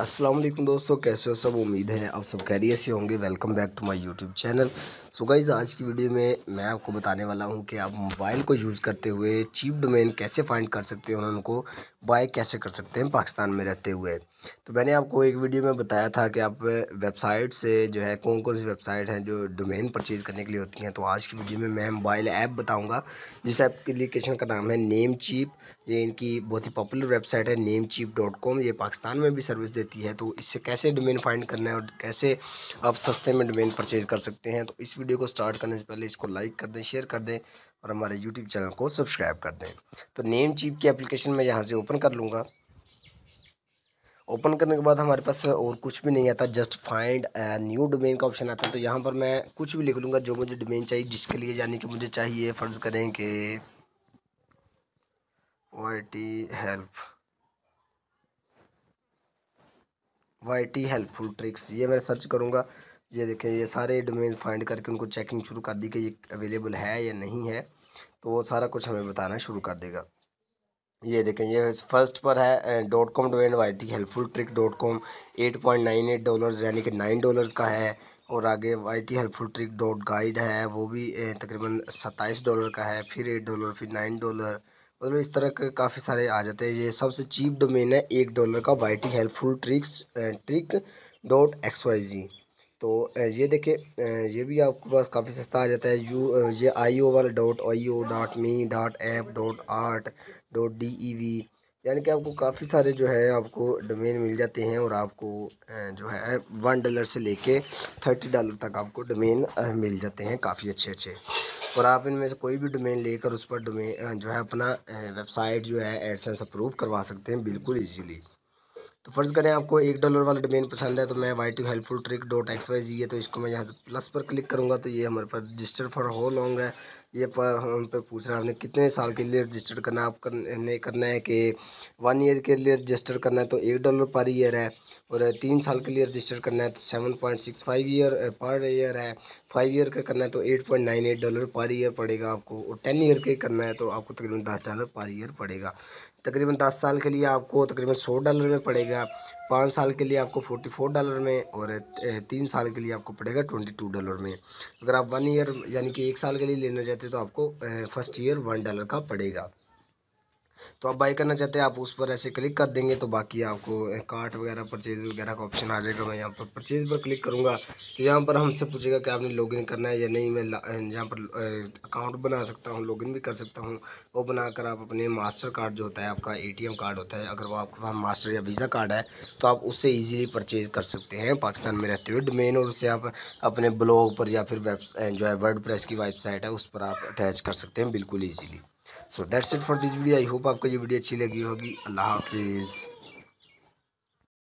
अस्सलाम वालेकुम दोस्तों कैसे हो सब उम्मीद है आप सब खैरियत से होंगे welcome back to my YouTube channel so guys आज की वीडियो में मैं आपको बताने वाला हूं कि आप मोबाइल को यूज़ करते हुए चीप डोमेन कैसे फाइंड कर सकते हैं और उनको बाय कैसे कर सकते हैं पाकिस्तान में रहते हुए तो मैंने आपको एक वीडियो में बताया था कि आप वेबसाइट से जो है कौन कौन सी वेबसाइट हैं जो डोमेन परचेज़ करने के लिए होती हैं तो आज की वीडियो में मैं मोबाइल ऐप बताऊँगा जिस ऐप की एप्लीकेशन का नाम है नेम चीप ये इनकी बहुत ही पॉपुलर वेबसाइट है नेम चीप डॉट कॉम ये पाकिस्तान में भी सर्विस देती है तो इससे कैसे डोमेन फाइंड करना है और कैसे आप सस्ते में डोमेन परचेज़ कर सकते हैं तो इस वीडियो को स्टार्ट करने से पहले इसको लाइक कर दें शेयर कर दें और हमारे यूट्यूब चैनल को सब्सक्राइब कर दें तो नेम चीप की एप्लीकेशन मैं यहाँ से ओपन कर लूँगा ओपन करने के बाद हमारे पास और कुछ भी नहीं आता जस्ट फाइंड न्यू डोमेन का ऑप्शन आता है तो यहाँ पर मैं कुछ भी लिख लूँगा जो मुझे डोमेन चाहिए जिसके लिए यानी कि मुझे चाहिए फ़र्ज़ करें कि Y T help Y T helpful tricks ये मैं सर्च करूँगा ये देखें ये सारे डोमेन फाइंड करके उनको चेकिंग शुरू कर दी कि ये अवेलेबल है या नहीं है तो वो सारा कुछ हमें बताना शुरू कर देगा ये देखें ये फर्स्ट पर है dot com domain Y T helpful trick dot com eight point nine eight dollars यानी कि नाइन डॉलर्स का है और आगे Y T helpful trick dot guide है वो भी तकरीबन सत्ताईस डॉलर का है फिर एट डॉलर फिर नाइन डॉलर मतलब इस तरह के काफ़ी सारे आ जाते हैं ये सबसे चीप डोमेन है एक डॉलर का Y T helpful tricks trick dot X Y G तो ये देखिए ये भी आपके पास काफ़ी सस्ता आ जाता है यू ये आई ओ वाला dot I O dot me dot app dot art dot D E V यानी कि आपको काफ़ी सारे जो है आपको डोमेन मिल जाते हैं और आपको जो है वन डॉलर से लेके थर्टी डॉलर तक आपको डोमेन मिल जाते हैं काफ़ी अच्छे अच्छे और आप इनमें से कोई भी डोमेन लेकर उस पर डोमेन जो है अपना वेबसाइट जो है एडसेंस अप्रूव करवा सकते हैं बिल्कुल ईजीली तो फ़र्ज़ करें आपको एक डॉलर वाला डोमेन पसंद है तो मैं Y two helpful trick dot X Y G है तो इसको मैं यहाँ से प्लस पर क्लिक करूँगा तो ये हमारे पास रजिस्टर फॉर हो लॉन्ग है ये पर हम पे पूछ रहा है आपने कितने साल के लिए रजिस्टर करना आप करने करना है कि वन ईयर के लिए रजिस्टर करना है तो एक डॉलर पर ईयर है और तीन साल के लिए रजिस्टर करना है तो seven point six five year per year है फाइव ईयर का करना है तो eight point nine eight dollar per year पड़ेगा आपको और टेन ईयर के करना है तो आपको तकरीबन दस डॉलर पर ईयर पड़ेगा तकरीबन दस साल के लिए आपको तकरीबन सौ डॉलर में पड़ेगा पाँच साल के लिए आपको फोर्टी फोर डॉलर में और तीन साल के लिए आपको पड़ेगा ट्वेंटी टू डॉलर में अगर आप वन ईयर यानी कि एक साल के लिए लेना चाहते हैं तो आपको फर्स्ट ईयर वन डॉलर का पड़ेगा तो आप बाई करना चाहते हैं आप उस पर ऐसे क्लिक कर देंगे तो बाकी आपको कार्ट वगैरह परचेज वगैरह का ऑप्शन आ जाएगा मैं यहाँ पर परचेज पर क्लिक करूँगा तो यहाँ पर हमसे पूछेगा कि आपने लॉगिन करना है या नहीं मैं यहाँ पर अकाउंट बना सकता हूँ लॉगिन भी कर सकता हूँ वो बनाकर आप अपने मास्टर कार्ड जो होता है आपका ए कार्ड होता है अगर वो आपके पास मास्टर या वीज़ा कार्ड है तो आप उससे ईजिली परचेज़ कर सकते हैं पाकिस्तान में रहते हुए डोमेन और उससे आप अपने ब्लॉग पर या फिर वेब जो है वर्ड की वेबसाइट है उस पर आप अटैच कर सकते हैं बिल्कुल easily so that's it for this video I hope आपको ये वीडियो अच्छी लगी होगी अल्लाह हाफिज़